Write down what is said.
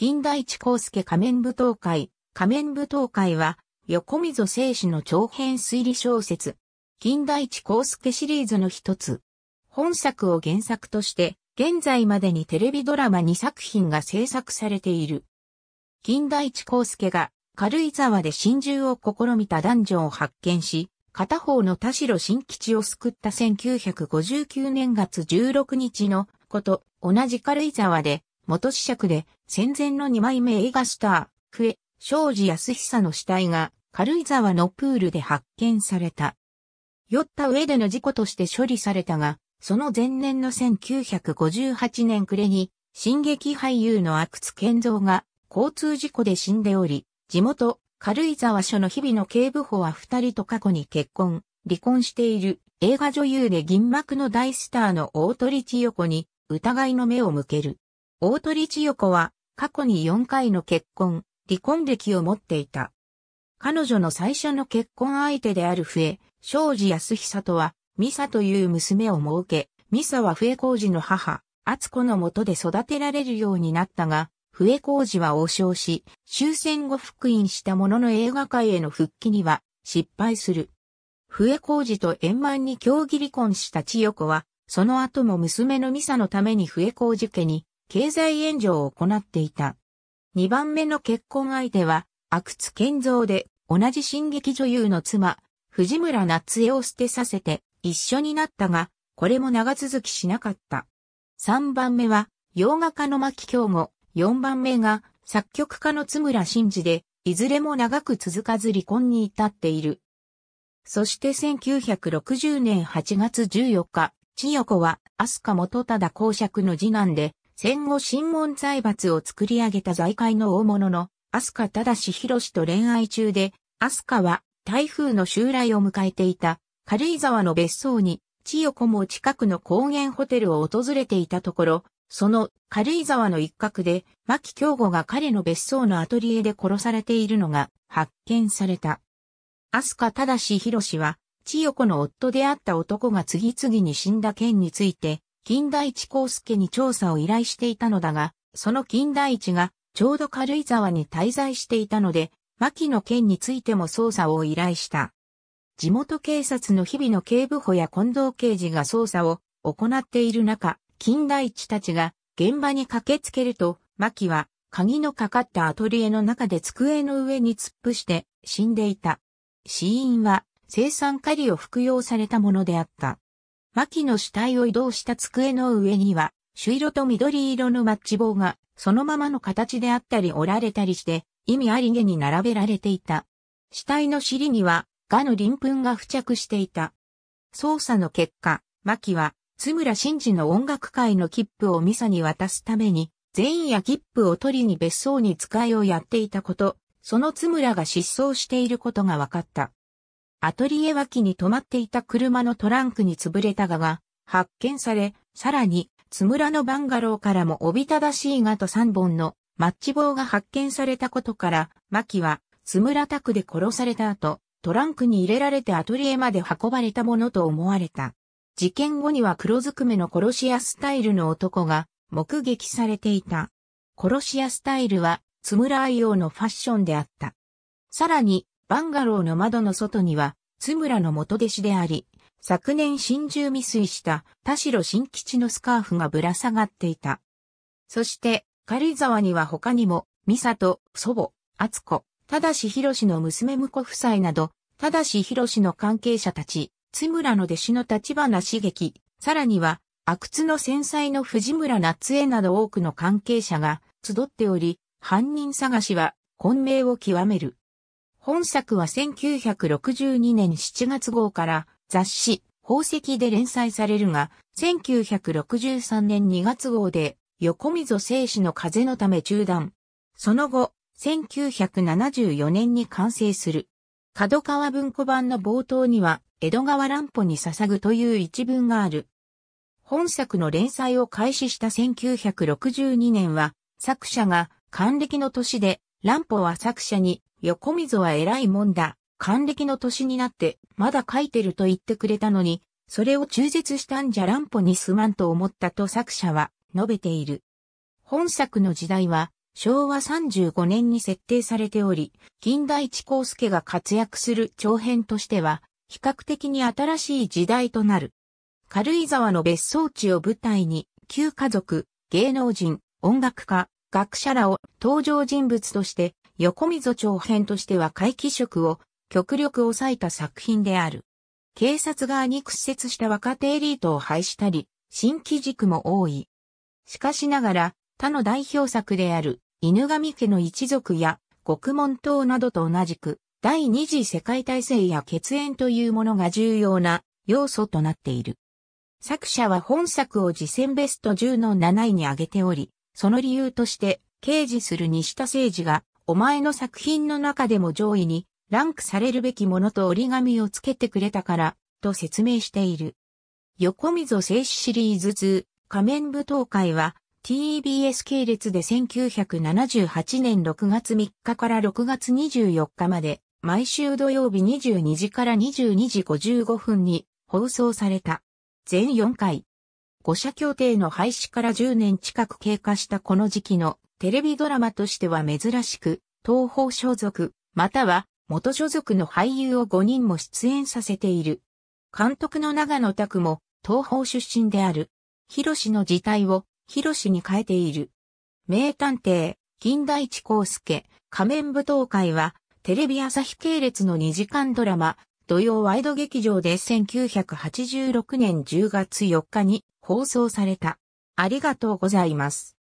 金大地光介仮面舞踏会。仮面舞踏会は、横溝正史の長編推理小説。金大地光介シリーズの一つ。本作を原作として、現在までにテレビドラマ2作品が制作されている。金大地光介が軽井沢で真珠を試みた男女を発見し、片方の田代新吉を救った1959年月16日のこと、同じ軽井沢で元子爵で、戦前の二枚目映画スター、クエ、庄司康久の死体が、軽井沢のプールで発見された。酔った上での事故として処理されたが、その前年の1958年暮れに、進撃俳優の阿久津健三が交通事故で死んでおり、地元、軽井沢署の日々の警部補は二人と過去に結婚、離婚している映画女優で銀幕の大スターの大鳥千代子に疑いの目を向ける。大鳥千代子は過去に4回の結婚、離婚歴を持っていた。彼女の最初の結婚相手である笛、庄司康久とは、ミサという娘を設け、ミサは笛小路の母、厚子のもとで育てられるようになったが、笛小路は王将し、終戦後復員したものの映画界への復帰には失敗する。笛小路と円満に協議離婚した千代子は、その後も娘のミサのために笛小路家に経済援助を行っていた。2番目の結婚相手は、阿久津健三で、同じ進撃女優の妻、藤村夏江を捨てさせて、一緒になったが、これも長続きしなかった。3番目は、洋画家の牧京吾、4番目が、作曲家の津村真嗣で、いずれも長く続かず離婚に至っている。そして1960年8月14日、千代子は、飛鳥元忠公爵の次男で、戦後新聞財閥を作り上げた財界の大物の、飛鳥正宏と恋愛中で、アスカは台風の襲来を迎えていた、軽井沢の別荘に、千代子も近くの高原ホテルを訪れていたところ、その軽井沢の一角で、牧京吾が彼の別荘のアトリエで殺されているのが発見された。アスカ・し、ひろしは、千代子の夫であった男が次々に死んだ件について、金田一光介に調査を依頼していたのだが、その金田一がちょうど軽井沢に滞在していたので、牧野件についても捜査を依頼した。地元警察の日々の警部補や近藤刑事が捜査を行っている中、金田一たちが現場に駆けつけると、牧は鍵のかかったアトリエの中で机の上に突っ伏して死んでいた。死因は青酸カリを服用されたものであった。牧の死体を移動した机の上には、朱色と緑色のマッチ棒が、そのままの形であったり折られたりして、意味ありげに並べられていた。死体の尻には、ガの鱗粉が付着していた。捜査の結果、牧は、津村真治の音楽会の切符をミサに渡すために、全員や切符を取りに別荘に使いをやっていたこと、その津村が失踪していることが分かった。アトリエ脇に止まっていた車のトランクに潰れたがが発見され、さらに、津村のバンガローからもおびただしいがと3本のマッチ棒が発見されたことから、牧は津村宅で殺された後、トランクに入れられてアトリエまで運ばれたものと思われた。事件後には黒ずくめの殺し屋スタイルの男が目撃されていた。殺し屋スタイルは津村愛用のファッションであった。さらに、バンガローの窓の外には、津村の元弟子であり、昨年心中未遂した田代新吉のスカーフがぶら下がっていた。そして、軽井沢には他にも、美里、祖母、厚子、正広博の娘婿夫妻など、正広博の関係者たち、津村の弟子の立花茂樹、さらには、阿久津の繊細の藤村夏江など多くの関係者が集っており、犯人探しは混迷を極める。本作は1962年7月号から雑誌宝石で連載されるが、1963年2月号で横溝静止の風のため中断。その後、1974年に完成する。角川文庫版の冒頭には、江戸川乱歩に捧ぐという一文がある。本作の連載を開始した1962年は、作者が還暦の年で、乱歩は作者に横溝は偉いもんだ。還暦の年になって、まだ書いてると言ってくれたのに、それを中絶したんじゃ乱歩にすまんと思ったと作者は述べている。本作の時代は、昭和35年に設定されており、近代地光介が活躍する長編としては、比較的に新しい時代となる。軽井沢の別荘地を舞台に、旧家族、芸能人、音楽家、学者らを登場人物として横溝長編としては怪奇色を極力抑えた作品である。警察側に屈折した若手エリートを廃したり、新規軸も多い。しかしながら、他の代表作である、犬神家の一族や、獄門島などと同じく、第二次世界大戦や血縁というものが重要な要素となっている。作者は本作を次戦ベスト10の7位に挙げており、その理由として、掲示する西田政治がお前の作品の中でも上位にランクされるべきものと折り紙をつけてくれたから、と説明している。横溝静止シリーズ2仮面舞踏会は TBS 系列で1978年6月3日から6月24日まで毎週土曜日22時から22時55分に放送された。全4回。五社協定の廃止から10年近く経過したこの時期のテレビドラマとしては珍しく、東方所属、または元所属の俳優を5人も出演させている。監督の長野拓も東方出身である。広志の辞体を広志に変えている。名探偵、金田一光介、仮面舞踏会は、テレビ朝日系列の2時間ドラマ、土曜ワイド劇場で1986年10月4日に放送された。ありがとうございます。